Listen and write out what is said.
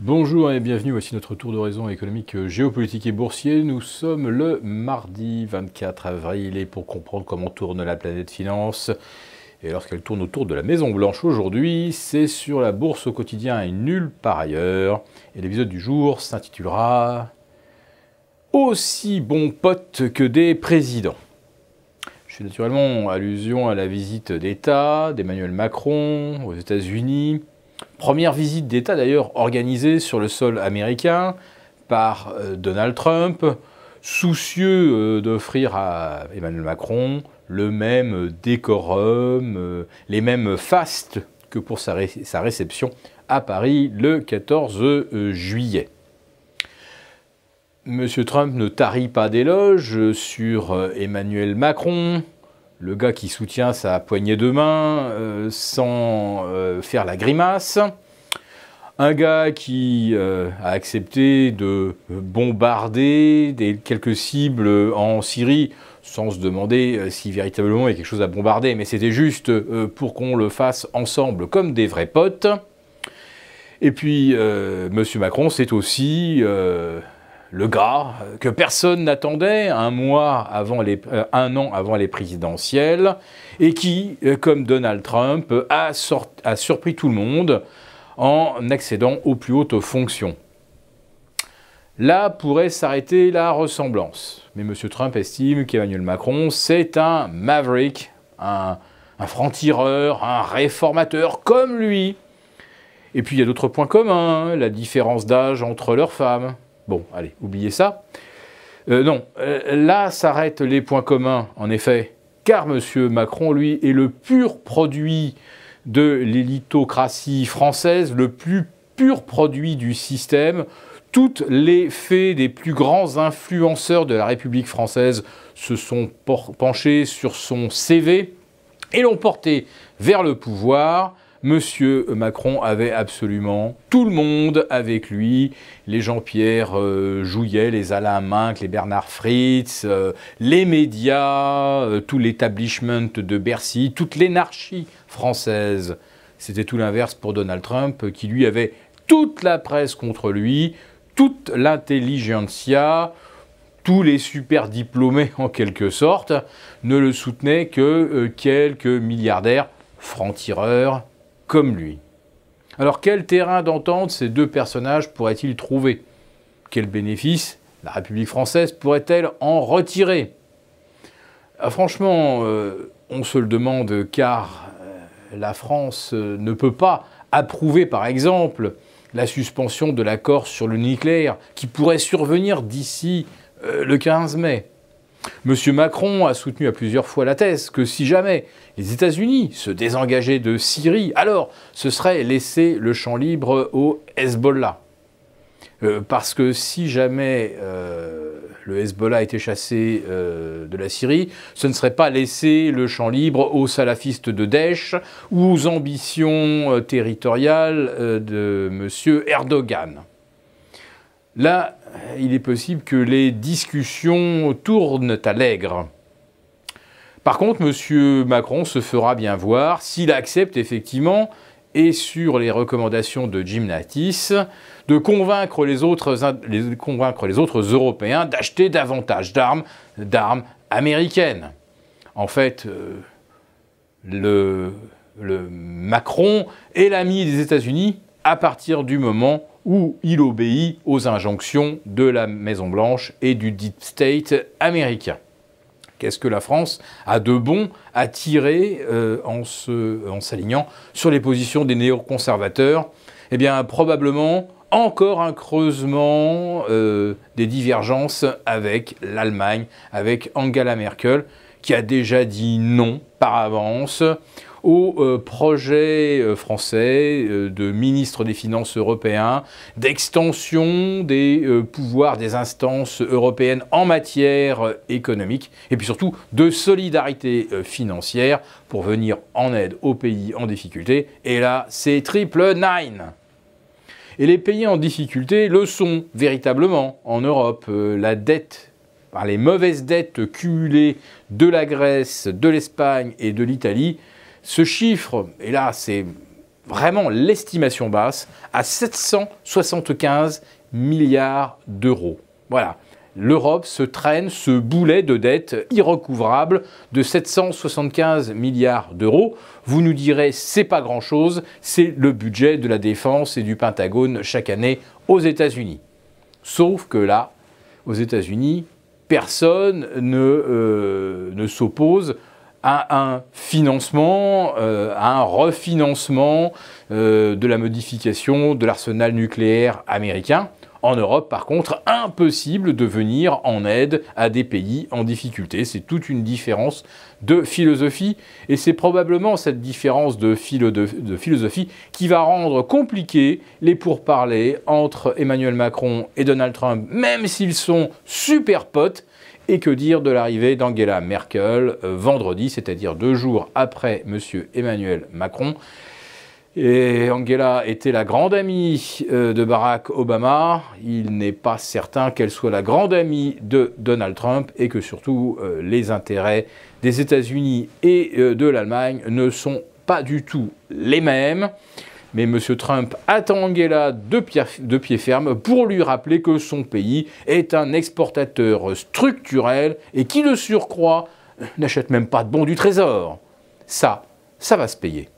Bonjour et bienvenue, voici notre tour de raison économique, euh, géopolitique et boursier. Nous sommes le mardi 24 avril et pour comprendre comment tourne la planète finance, et lorsqu'elle tourne autour de la Maison Blanche aujourd'hui, c'est sur la bourse au quotidien et nulle part ailleurs. Et l'épisode du jour s'intitulera Aussi bon pote que des présidents. Je fais naturellement allusion à la visite d'État d'Emmanuel Macron aux États-Unis Première visite d'État d'ailleurs organisée sur le sol américain par euh, Donald Trump, soucieux euh, d'offrir à Emmanuel Macron le même décorum, euh, les mêmes fastes que pour sa, réception à Paris le 14 juillet. Monsieur Trump ne tarit pas d'éloges sur Emmanuel Macron, le gars qui soutient sa poignée de main euh, sans euh, faire la grimace, un gars qui euh, a accepté de bombarder des, quelques cibles en Syrie sans se demander si véritablement il y a quelque chose à bombarder, mais c'était juste pour qu'on le fasse ensemble comme des vrais potes. Et puis, M. Macron, c'est aussi le gars euh, que personne n'attendait un mois avant euh, un an avant les présidentielles et qui, euh, comme Donald Trump, a, surpris tout le monde en accédant aux plus hautes fonctions. Là pourrait s'arrêter la ressemblance. Mais M. Trump estime qu'Emmanuel Macron, c'est un maverick, un, un franc-tireur, un réformateur comme lui. Et puis il y a d'autres points communs, la différence d'âge entre leurs femmes. Bon, allez, oubliez ça. Euh, non, euh, là s'arrêtent les points communs, en effet, car M. Macron, lui, est le pur produit de l'élitocratie française, le plus pur produit du système. Toutes les fées des plus grands influenceurs de la République française se sont penchés sur son CV et l'ont porté vers le pouvoir. Monsieur Macron avait absolument tout le monde avec lui, les Jean-Pierre euh, jouillet les Alain Minck, les Bernard Fritz, euh, les médias, euh, tout l'établishment de Bercy, toute l'énarchie française. C'était tout l'inverse pour Donald Trump, qui lui avait toute la presse contre lui, toute l'intelligentsia, tous les super diplômés en quelque sorte, ne le soutenaient que quelques milliardaires francs-tireurs comme lui. Alors quel terrain d'entente ces deux personnages pourraient-ils trouver Quel bénéfice la République française pourrait-elle en retirer ah, Franchement, euh, on se le demande car euh, la France euh, ne peut pas approuver par exemple la suspension de l'accord sur le nucléaire qui pourrait survenir d'ici le 15 mai. M. Macron a soutenu à plusieurs fois la thèse que si jamais les États-Unis se désengageaient de Syrie, alors ce serait laisser le champ libre au Hezbollah. Euh, parce que si jamais euh, le Hezbollah était chassé euh, de la Syrie, ce ne serait pas laisser le champ libre aux salafistes de Daesh ou aux ambitions territoriales de M. Erdogan. Là, il est possible que les discussions tournent à l'aigre. Par contre, M. Macron se fera bien voir s'il accepte effectivement, et sur les recommandations de Jim Natis, de convaincre les autres, Européens d'acheter davantage d'armes, américaines. En fait, euh, le Macron est l'ami des États-Unis à partir du moment où il obéit aux injonctions de la Maison-Blanche et du Deep State américain. Qu'est-ce que la France a de bon à tirer euh, en s'alignant sur les positions des néoconservateurs Eh bien, probablement encore un creusement euh, des divergences avec l'Allemagne, avec Angela Merkel, qui a déjà dit non par avance au euh, projet euh, français euh, de ministre des Finances européen, d'extension des pouvoirs des instances européennes en matière économique, et puis surtout de solidarité financière pour venir en aide aux pays en difficulté. Et là, c'est triple nine. Et les pays en difficulté le sont véritablement en Europe. La dette les mauvaises dettes cumulées de la Grèce, de l'Espagne et de l'Italie ce chiffre, et là c'est vraiment l'estimation basse, à 775 milliards d'euros. Voilà. L'Europe se traîne ce boulet de dette irrecouvrable de 775 milliards d'euros. Vous nous direz, c'est pas grand chose, c'est le budget de la défense et du Pentagone chaque année aux États-Unis. Sauf que là, aux États-Unis, personne ne, euh, ne s'oppose à un financement, euh, à un refinancement euh, de la modification de l'arsenal nucléaire américain. En Europe, par contre, impossible de venir en aide à des pays en difficulté. C'est toute une différence de philosophie et c'est probablement cette différence de, philosophie qui va rendre compliqué les pourparlers entre Emmanuel Macron et Donald Trump, même s'ils sont super potes. Et que dire de l'arrivée d'Angela Merkel euh, vendredi, c'est-à-dire deux jours après M. Emmanuel Macron et Angela était la grande amie euh, de Barack Obama. Il n'est pas certain qu'elle soit la grande amie de Donald Trump et que surtout euh, les intérêts des États-Unis et de l'Allemagne ne sont pas du tout les mêmes. Mais M. Trump attend Angela de, de pied ferme pour lui rappeler que son pays est un exportateur structurel et qui, le surcroît, n'achète même pas de bons du trésor. Ça, ça va se payer.